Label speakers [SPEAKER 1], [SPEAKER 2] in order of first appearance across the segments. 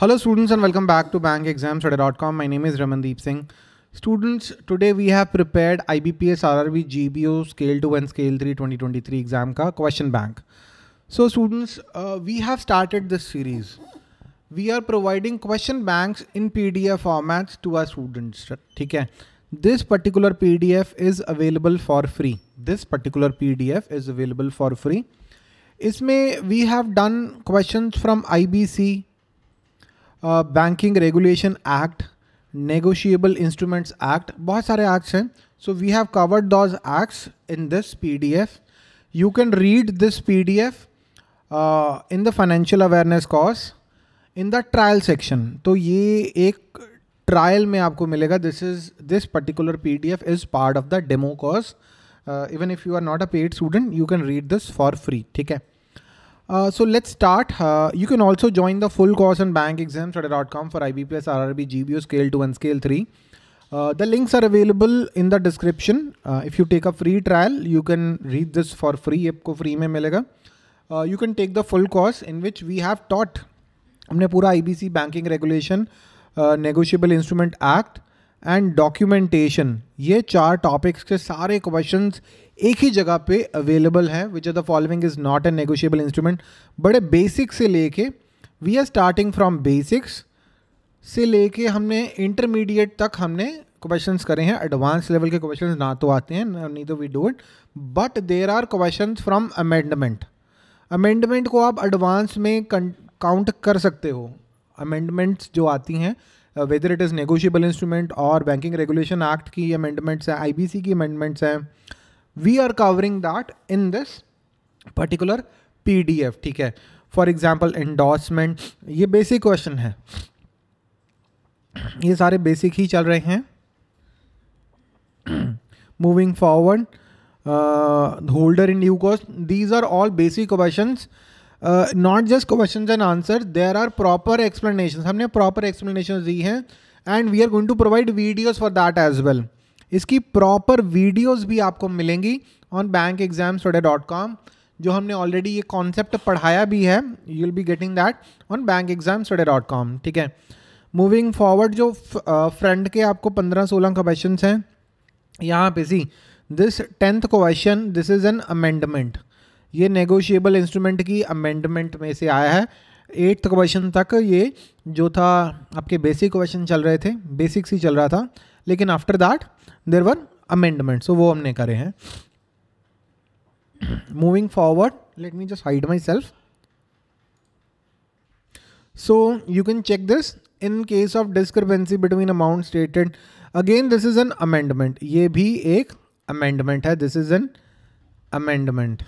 [SPEAKER 1] Hello students and welcome back to bankexamstudy.com. My name is Ramandeep Singh. Students, today we have prepared IBPS RRB GBO Scale 2 and Scale 3 2023 exam ka question bank. So students, uh, we have started this series. We are providing question banks in PDF formats to our students. Okay? This particular PDF is available for free. This particular PDF is available for free. इसमें we have done questions from IBC, banking regulation act negotiable instruments act बहुत सारे acts हैं so we have covered those acts in this P D F you can read this P D F in the financial awareness course in the trial section तो ये एक trial में आपको मिलेगा this is this particular P D F is part of the demo course even if you are not a paid student you can read this for free ठीक है Uh, so let's start. Uh, you can also join the full course on bankexamstudy.com for IBPS, RRB, GBO, Scale 2 and Scale 3. Uh, the links are available in the description. Uh, if you take a free trial, you can read this for free. आपको free में uh, you can take the full course in which we have taught हमने पूरा IBC banking regulation, negotiable instrument act, and documentation ये चार topics के सारे question एक ही जगह पे अवेलेबल है which are the following is not a negotiable instrument बड़े बेसिक से लेके we are starting from basics से लेके हमने इंटरमीडिएट तक हमने क्वेश्चंस करे हैं एडवांस लेवल के क्वेश्चंस ना तो आते हैं नी तो we do it but there are question from amendment amendment को आप एडवांस में काउंट कर सकते हो अमेंडमेंट्स जो आती हैं whether it is negotiable instrument और बैंकिंग रेगुलेशन एक्ट की अमेंडमेंट्स हैं आईबीसी की अमेंडमेंट्स हैं we are covering that in this particular PDF ठीक है फॉर एग्जाम्पल इंडोसमेंट ये बेसिक क्वेश्चन है ये सारे बेसिक ही चल रहे हैं moving forward holder in due कॉस्ट these are all basic questions not just question and answer there are proper explanation हमने प्रॉपर एक्सप्लेनेशन दी हैं and we are going to provide videos for that as well इसकी proper videos भी आपको मिलेंगी on bank exam dot com जो हमने already ये कॉन्सेप्ट पढ़ाया भी है you will be getting that on bank exam dot com ठीक है मूविंग फॉरवर्ड जो फ्रंट uh, के आपको पंद्रह सोलह क्वेश्चन हैं यहाँ पे see this tenth question this is an amendment ये नेगोशिएबल इंस्ट्रूमेंट की अमेंडमेंट में से आया है एट्थ क्वेश्चन तक ये जो था आपके बेसिक क्वेश्चन चल रहे थे बेसिक्स ही चल रहा था लेकिन after that there were amendment so वो हमने करे हैं moving forward let me just hide myself so you can check this in case of discrepancy between amount stated again this is an amendment ये भी एक amendment है this is an amendment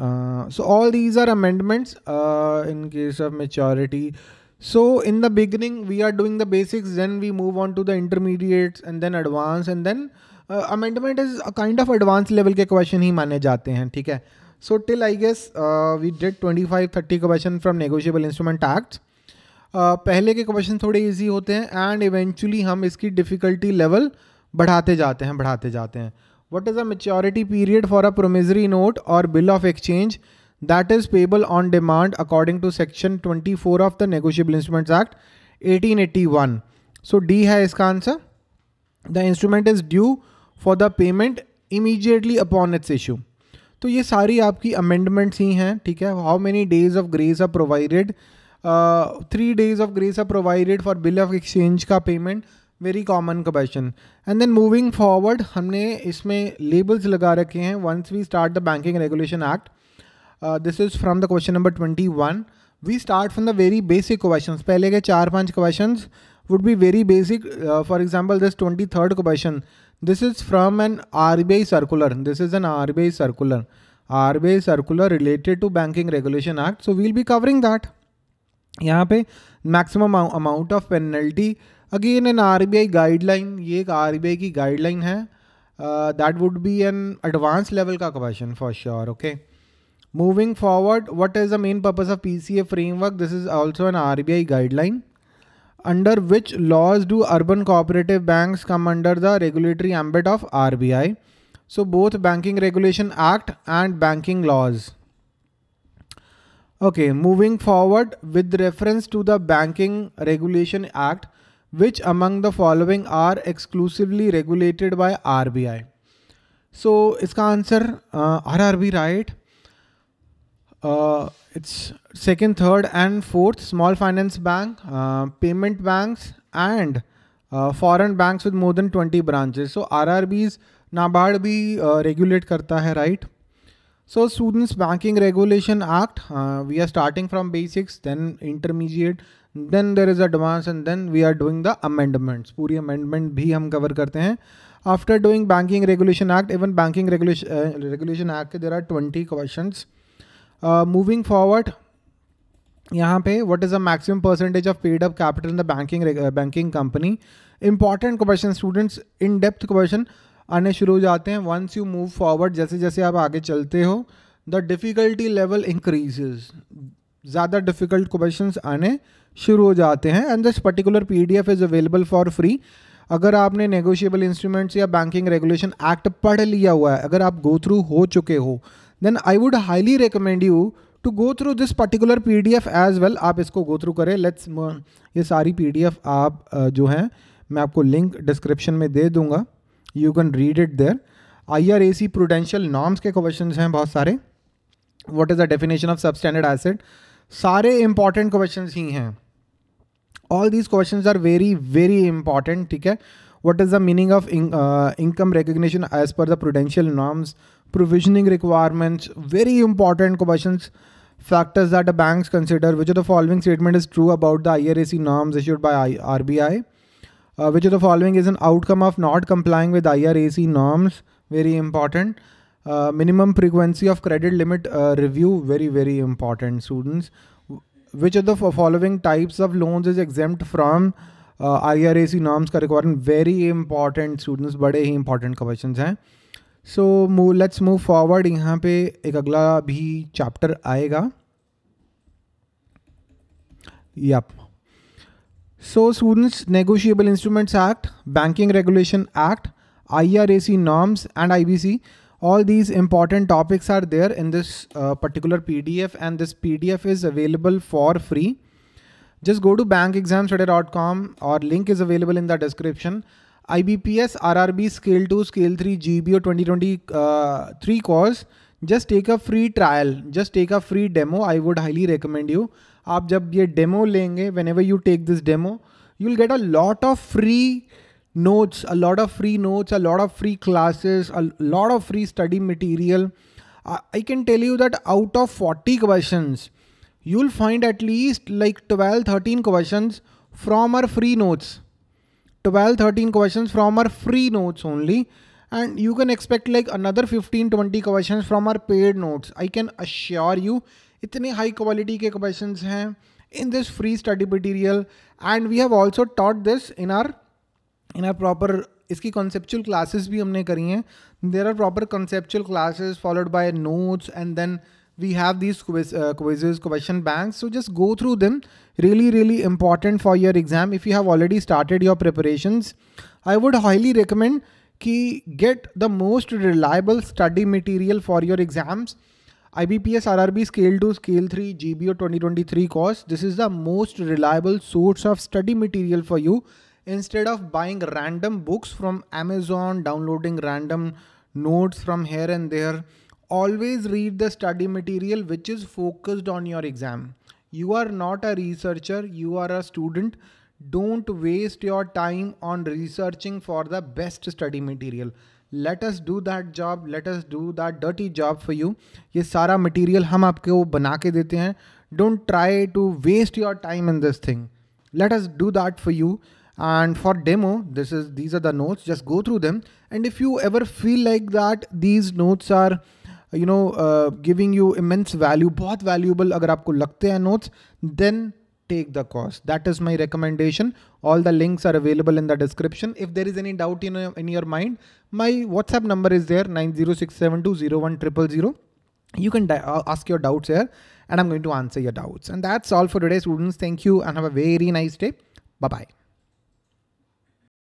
[SPEAKER 1] so all these are amendments in case of maturity. So in the beginning, we are doing the basics, then we move on to the intermediates and then advanced and then amendment is a kind of advanced level के question ही माने जाते हैं ठीक है So till I guess uh, we did 25-30 question from negotiable instrument acts. Uh, पहले के question थोड़े इजी होते हैं एंड इवेंचुअली हम इसकी डिफ़िकल्टी लेवल बढ़ाते जाते हैं बढ़ाते जाते हैं What is a maturity period for a promissory note or bill of exchange that is payable on demand according to section 24 of the Negotiable Instruments Act 1881? So D है इसका answer the instrument is due for the payment immediately upon its issue तो ये सारी आपकी amendments ही हैं ठीक है how many days of grace are provided three days of grace are provided for bill of exchange का payment very common question and then moving forward हमने इसमें लेबल्स लगा रखे हैं once we start the banking regulation act this is from the question number twenty one we start from the very basic question पहले के चार पाँच question would be very basic for example this twenty third question this is from an R B I circular this is an R B I circular R B I circular related to banking regulation act so we'll be covering that यहाँ पे maximum amount of penalty again an R B I guideline ये एक R B आई की guideline है that would be an advance level का question for sure okay moving forward what is the main purpose of P C A framework this is also an R B I guideline under which laws do urban cooperative bank come under the regulatory ambit of R B I so both banking regulation act and banking laws okay moving forward with reference to the banking regulation act which among the following are exclusively regulated by RBI? So its answer uh, RRB, right? Uh, it's second, third, and fourth small finance bank, uh, payment banks, and uh, foreign banks with more than 20 branches. So RRBs, NABARD भी uh, regulate karta hai, right? So Students Banking Regulation Act, uh, we are starting from basics, then intermediate, then there is advance and then we are doing the amendments पूरी amendment भी हम cover करते हैं after doing banking regulation act even banking regulation act के there are twenty question moving forward यहाँ पे what is the maximum percentage of paid up capital in the banking banking company important question students in depth question आने शुरू हो जाते हैं once you move forward जैसे जैसे आप आगे चलते हो द डिफ़िकल्टी लेवल इंक्रीजेज ज़्यादा डिफ़िकल्ट क्वेश्चंस आने शुरू हो जाते हैं and this particular PDF is available for free अगर आपने नेगोशिएबल इंस्ट्रूमेंट्स या बैंकिंग रेगुलेशन एक्ट पढ़ लिया हुआ है अगर आप गो थ्रू हो चुके हो then I would highly recommend you to go through this particular P D F as well आप इसको गो थ्रू करें लेट्स uh, ये सारी पी डी एफ आप uh, जो हैं मैं आपको लिंक डिस्क्रिप्शन में दे दूंगा you can read it there I R A C prudential norms के क्वेश्चन हैं बहुत सारे what is the definition of sub standard सारे इंपॉर्टेंट क्वेश्चन ही हैं all these question are very very important ठीक है what is the meaning of income recognition as per the prudential norms provisioning requirements very important question factors that bank consider which of the following statement is true about the I R A C norms issued by I R B I which of the following is an outcome of not complying with I R A C norms very important minimum frequency of credit limit review very very important students which are the following types of loans is exempt from I R A C norms का requirement very important students बड़े ही important question हैं so let's move forward यहाँ पे एक अगला भी chapter आएगा या so students negotiable instruments act banking regulation act I R A C norms and I B C all these important topics are there in this uh, particular pdf and this pdf is available for free just go to bankexamstudy.com or link is available in the description ibps rrb scale 2 scale 3 gbo 2023 uh, three course just take a free trial just take a free demo i would highly recommend you आप जब ये demo लेंगे whenever you take this demo you will get a lot notes, a lot of free notes, a lot of free classes, a lot of free study material. I can tell you that out of 40 questions, you'll find at least like 12 13 questions from our free notes. 12 13 questions from our free notes only and you can expect like another 15 20 questions from our paid notes i can assure you itne high quality ke questions hain in this free study material and we have also taught this in our in our proper इसकी conceptual classes भी हमने करी हैं there are proper conceptual classes followed by notes and then we have these quiz, uh, quizzes, question banks. So just go through them. Really, really important for your exam. If you have already started your preparations, I would highly recommend कि get the most reliable study material for your exams. IBPS RRB Scale 2, Scale 3, GBO 2023 course. This is the most reliable source of study material for you. instead of buying random books from Amazon, downloading random notes from here and there, always read the study material which is focused on your exam. You are not a researcher, you are a student. Don't waste your time on researching for the best study material. Let us do that job. Let us do that dirty job for you. ये सारा material हम आपके वो बना के देते हैं Don't try to waste your time in this thing. Let us do that for you and for demo this is these are the notes just go through them and if you ever feel like that these notes are you know uh, giving you immense value both valuable agar आपको लगते हैं notes then take the course that is my recommendation all the links are available in the description if there is any doubt in, uh, in your mind my whatsapp number is there 906720100 you can uh, ask your doubts here and i'm going to answer your doubts and that's all for today students thank you and have a very nice day bye bye